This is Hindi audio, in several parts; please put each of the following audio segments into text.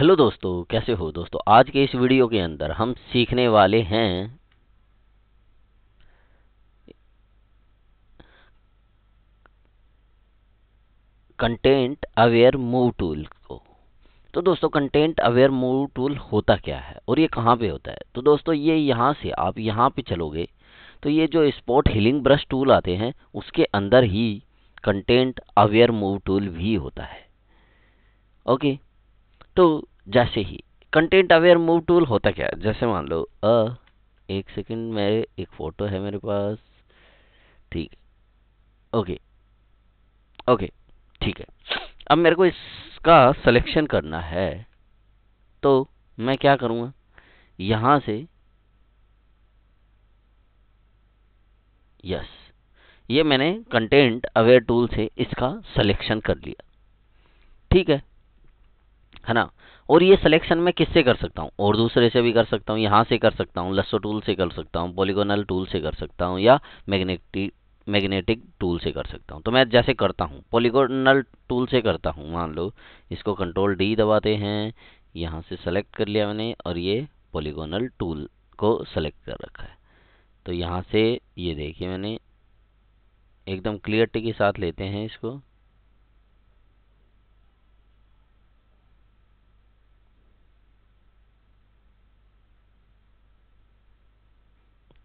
हेलो दोस्तों कैसे हो दोस्तों आज के इस वीडियो के अंदर हम सीखने वाले हैं कंटेंट अवेयर मूव टूल को तो दोस्तों कंटेंट अवेयर मूव टूल होता क्या है और ये कहाँ पे होता है तो दोस्तों ये यहाँ से आप यहाँ पे चलोगे तो ये जो स्पॉट हीलिंग ब्रश टूल आते हैं उसके अंदर ही कंटेंट अवेयर मूव टूल भी होता है ओके तो जैसे ही कंटेंट अवेयर मूव टूल होता क्या जैसे मान लो अ एक सेकंड में एक फ़ोटो है मेरे पास ठीक ओके ओके ठीक है अब मेरे को इसका सिलेक्शन करना है तो मैं क्या करूँगा यहाँ से यस ये मैंने कंटेंट अवेयर टूल से इसका सिलेक्शन कर लिया ठीक है है ना और ये सिलेक्शन मैं किससे कर सकता हूँ और दूसरे से भी कर सकता हूँ यहाँ से कर सकता हूँ लस्सो टूल से कर सकता हूँ पॉलीगोनल टूल से कर सकता हूँ या मैग्नेटिक मैग्नेटिक टूल से कर सकता हूँ तो मैं जैसे करता हूँ पॉलीगोनल टूल से करता हूँ मान लो इसको कंट्रोल डी दबाते हैं यहाँ से सेलेक्ट कर लिया मैंने और ये पॉलीगोनल टूल को सेलेक्ट कर रखा है तो यहाँ से ये देखिए मैंने एकदम क्लियरटी के साथ लेते हैं इसको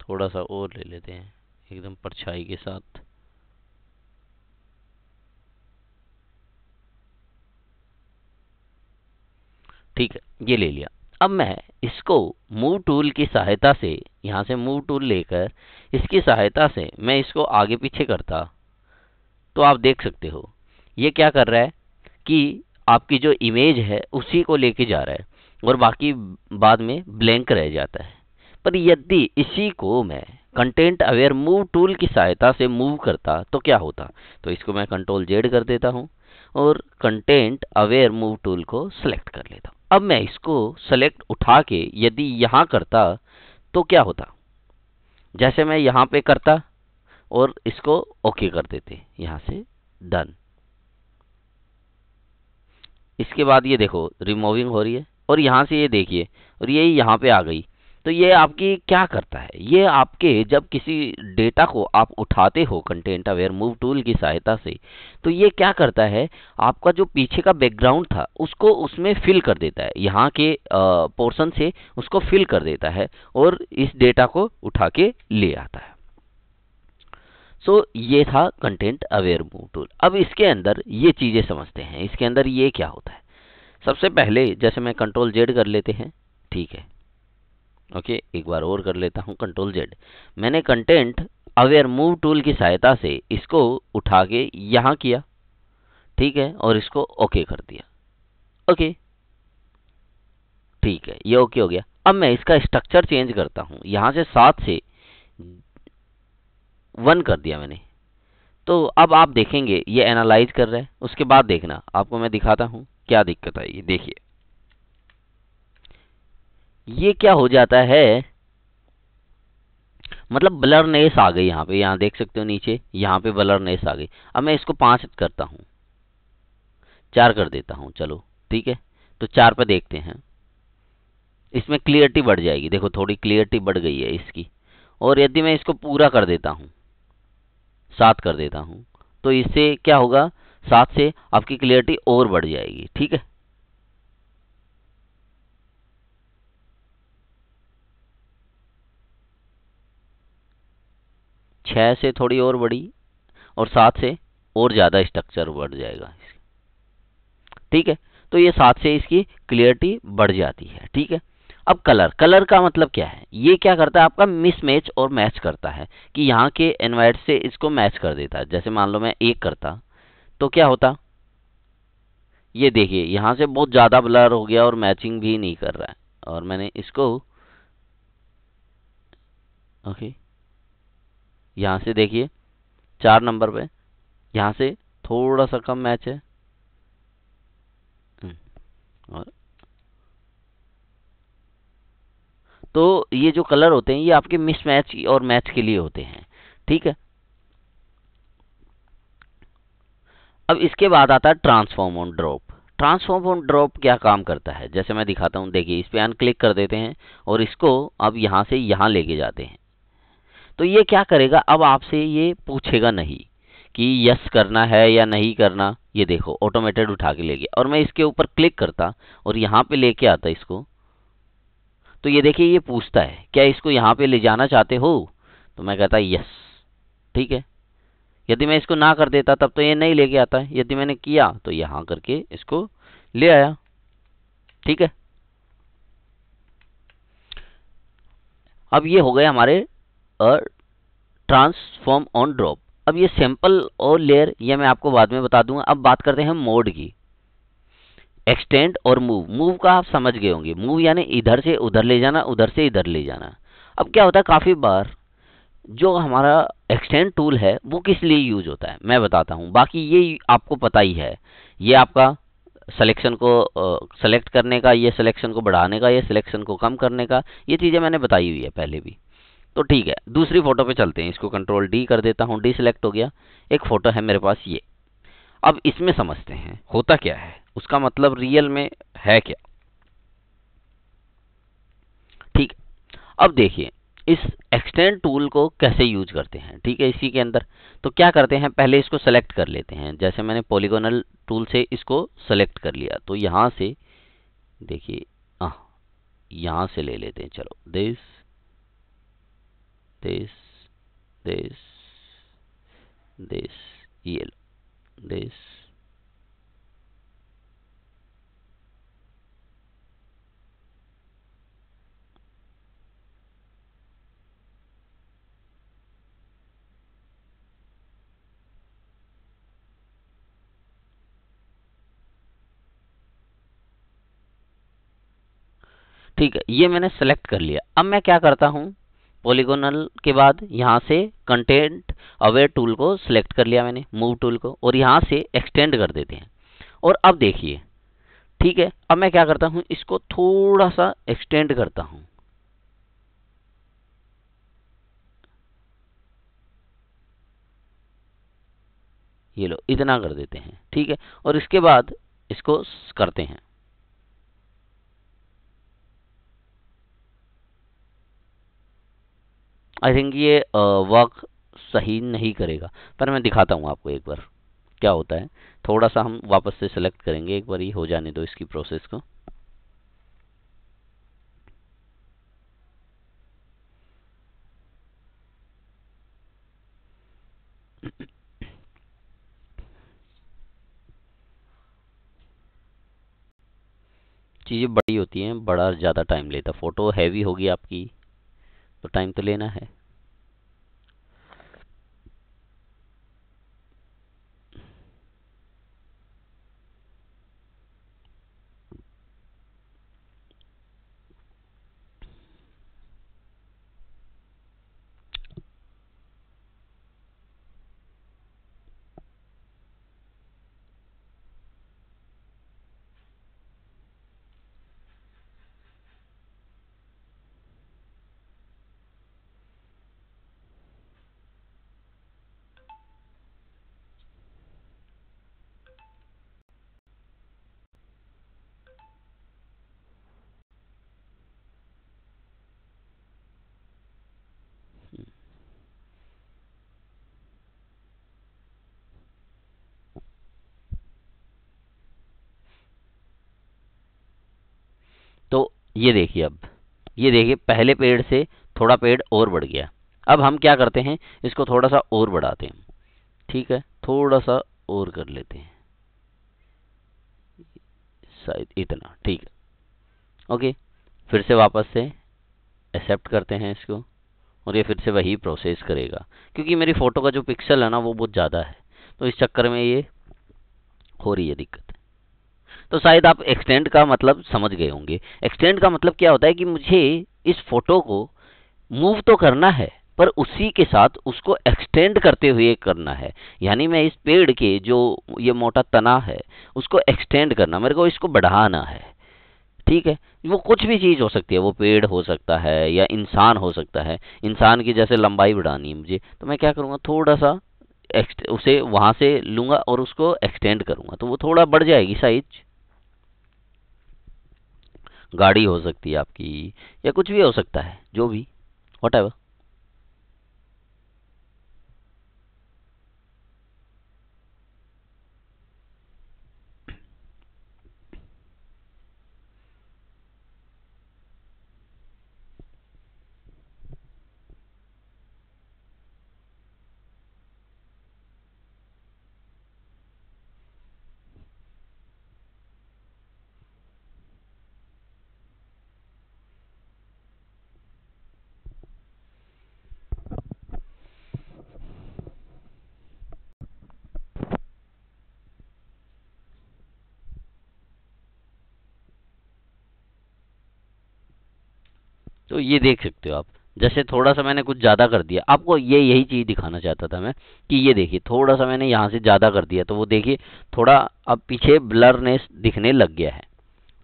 थोड़ा सा और ले लेते हैं एकदम परछाई के साथ ठीक है ये ले लिया अब मैं इसको मूव टूल की सहायता से यहाँ से मूव टूल लेकर इसकी सहायता से मैं इसको आगे पीछे करता तो आप देख सकते हो ये क्या कर रहा है कि आपकी जो इमेज है उसी को लेके जा रहा है और बाकी बाद में ब्लैंक रह जाता है पर यदि इसी को मैं कंटेंट अवेयर मूव टूल की सहायता से मूव करता तो क्या होता तो इसको मैं कंट्रोल जेड कर देता हूँ और कंटेंट अवेयर मूव टूल को सिलेक्ट कर लेता हूँ अब मैं इसको सेलेक्ट उठा के यदि यहाँ करता तो क्या होता जैसे मैं यहाँ पे करता और इसको ओके कर देते यहाँ से डन इसके बाद ये देखो रिमूविंग हो रही है और यहाँ से ये देखिए और ये यहाँ पे आ गई तो ये आपकी क्या करता है ये आपके जब किसी डेटा को आप उठाते हो कंटेंट अवेयर मूव टूल की सहायता से तो ये क्या करता है आपका जो पीछे का बैकग्राउंड था उसको उसमें फिल कर देता है यहाँ के पोर्सन से उसको फिल कर देता है और इस डेटा को उठा के ले आता है सो so, ये था कंटेंट अवेयर मूव टूल अब इसके अंदर ये चीज़ें समझते हैं इसके अंदर ये क्या होता है सबसे पहले जैसे मैं कंट्रोल जेड कर लेते हैं ठीक है ओके एक बार और कर लेता हूँ कंट्रोल जेड मैंने कंटेंट अवेयर मूव टूल की सहायता से इसको उठा के यहाँ किया ठीक है और इसको ओके कर दिया ओके ठीक है ये ओके हो गया अब मैं इसका स्ट्रक्चर चेंज करता हूँ यहाँ से सात से वन कर दिया मैंने तो अब आप देखेंगे ये एनालाइज कर रहे हैं उसके बाद देखना आपको मैं दिखाता हूँ क्या दिक्कत आई देखिए ये क्या हो जाता है मतलब ब्लरनेस आ गई यहाँ पे यहाँ देख सकते हो नीचे यहाँ पे ब्लरनेस आ गई अब मैं इसको पाँच करता हूँ चार कर देता हूँ चलो ठीक है तो चार पे देखते हैं इसमें क्लियरिटी बढ़ जाएगी देखो थोड़ी क्लियरिटी बढ़ गई है इसकी और यदि मैं इसको पूरा कर देता हूँ सात कर देता हूँ तो इससे क्या होगा सात से आपकी क्लियरिटी और बढ़ जाएगी ठीक है छः से थोड़ी और बड़ी और सात से और ज़्यादा स्ट्रक्चर बढ़ जाएगा ठीक है तो ये सात से इसकी क्लियरिटी बढ़ जाती है ठीक है अब कलर कलर का मतलब क्या है ये क्या करता है आपका मिसमैच और मैच करता है कि यहाँ के एनवाइट से इसको मैच कर देता है जैसे मान लो मैं एक करता तो क्या होता ये देखिए यहाँ से बहुत ज़्यादा ब्लर हो गया और मैचिंग भी नहीं कर रहा है और मैंने इसको ओके यहाँ से देखिए चार नंबर पे यहाँ से थोड़ा सा कम मैच है हम्म, और तो ये जो कलर होते हैं ये आपके मिस मैच और मैच के लिए होते हैं ठीक है अब इसके बाद आता है transform on drop transform on drop क्या काम करता है जैसे मैं दिखाता हूँ देखिए इस पर अनक्लिक कर देते हैं और इसको अब यहाँ से यहाँ लेके जाते हैं तो ये क्या करेगा अब आपसे ये पूछेगा नहीं कि यस करना है या नहीं करना ये देखो ऑटोमेटेड उठा के ले गया और मैं इसके ऊपर क्लिक करता और यहाँ पे लेके आता इसको तो ये देखिए ये पूछता है क्या इसको यहाँ पे ले जाना चाहते हो तो मैं कहता यस ठीक है यदि मैं इसको ना कर देता तब तो ये नहीं लेके आता यदि मैंने किया तो यहाँ करके इसको ले आया ठीक है अब ये हो गए हमारे और ट्रांसफॉर्म ऑन ड्रॉप अब ये सैंपल और लेयर ये मैं आपको बाद में बता दूंगा अब बात करते हैं मोड की एक्सटेंड और मूव मूव का आप समझ गए होंगे मूव यानी इधर से उधर ले जाना उधर से इधर ले जाना अब क्या होता है काफ़ी बार जो हमारा एक्सटेंड टूल है वो किस लिए यूज होता है मैं बताता हूँ बाकी ये आपको पता ही है ये आपका सिलेक्शन को सेलेक्ट करने का ये सिलेक्शन को बढ़ाने का ये सिलेक्शन को कम करने का ये चीज़ें मैंने बताई हुई है पहले भी तो ठीक है दूसरी फोटो पे चलते हैं इसको कंट्रोल डी कर देता हूँ डी सिलेक्ट हो गया एक फ़ोटो है मेरे पास ये अब इसमें समझते हैं होता क्या है उसका मतलब रियल में है क्या ठीक अब देखिए इस एक्सटेंड टूल को कैसे यूज करते हैं ठीक है इसी के अंदर तो क्या करते हैं पहले इसको सेलेक्ट कर लेते हैं जैसे मैंने पॉलीगोनल टूल से इसको सेलेक्ट कर लिया तो यहाँ से देखिए यहाँ से ले लेते हैं चलो this this, this, this, yellow, this. ठीक है ये मैंने सेलेक्ट कर लिया अब मैं क्या करता हूँ पॉलीगोनल के बाद यहाँ से कंटेंट अवेयर टूल को सिलेक्ट कर लिया मैंने मूव टूल को और यहाँ से एक्सटेंड कर देते हैं और अब देखिए ठीक है अब मैं क्या करता हूँ इसको थोड़ा सा एक्सटेंड करता हूँ ये लो इतना कर देते हैं ठीक है और इसके बाद इसको करते हैं आई थिंक ये वर्क सही नहीं करेगा पर मैं दिखाता हूँ आपको एक बार क्या होता है थोड़ा सा हम वापस से सिलेक्ट करेंगे एक बार ही हो जाने दो इसकी प्रोसेस को चीज़ें बड़ी होती हैं बड़ा ज़्यादा टाइम लेता फ़ोटो हैवी होगी आपकी तो टाइम तो लेना है ये देखिए अब ये देखिए पहले पेड़ से थोड़ा पेड़ और बढ़ गया अब हम क्या करते हैं इसको थोड़ा सा और बढ़ाते हैं ठीक है थोड़ा सा और कर लेते हैं शायद इतना ठीक है ओके फिर से वापस से एक्सेप्ट करते हैं इसको और ये फिर से वही प्रोसेस करेगा क्योंकि मेरी फ़ोटो का जो पिक्सल है ना वो बहुत ज़्यादा है तो इस चक्कर में ये हो रही है दिक्कत तो शायद आप एक्सटेंड का मतलब समझ गए होंगे एक्सटेंड का मतलब क्या होता है कि मुझे इस फोटो को मूव तो करना है पर उसी के साथ उसको एक्सटेंड करते हुए करना है यानी मैं इस पेड़ के जो ये मोटा तना है उसको एक्सटेंड करना मेरे को इसको बढ़ाना है ठीक है वो कुछ भी चीज़ हो सकती है वो पेड़ हो सकता है या इंसान हो सकता है इंसान की जैसे लंबाई बढ़ानी है मुझे तो मैं क्या करूँगा थोड़ा सा उसे वहाँ से लूँगा और उसको एक्सटेंड करूँगा तो वो थोड़ा बढ़ जाएगी साइज गाड़ी हो सकती है आपकी या कुछ भी हो सकता है जो भी वट एवर तो ये देख सकते हो आप जैसे थोड़ा सा मैंने कुछ ज़्यादा कर दिया आपको ये यही चीज़ दिखाना चाहता था मैं कि ये देखिए थोड़ा सा मैंने यहाँ से ज़्यादा कर दिया तो वो देखिए थोड़ा अब पीछे ब्लरनेस दिखने लग गया है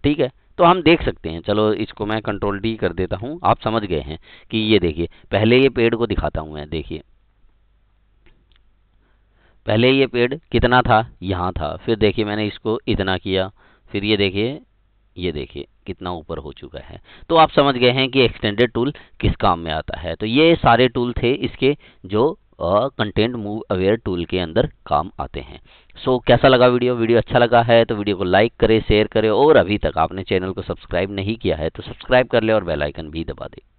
ठीक है तो हम देख सकते हैं चलो इसको मैं कंट्रोल डी कर देता हूँ आप समझ गए हैं कि ये देखिए पहले ये पेड़ को दिखाता हूँ मैं देखिए पहले ये पेड़ कितना था यहाँ था फिर देखिए मैंने इसको इतना किया फिर ये देखिए ये देखिए कितना ऊपर हो चुका है तो आप समझ गए हैं कि एक्सटेंडेड टूल किस काम में आता है तो ये सारे टूल थे इसके जो कंटेंट मूव अवेयर टूल के अंदर काम आते हैं सो so, कैसा लगा वीडियो वीडियो अच्छा लगा है तो वीडियो को लाइक करें शेयर करें और अभी तक आपने चैनल को सब्सक्राइब नहीं किया है तो सब्सक्राइब कर ले और बेलाइकन भी दबा दें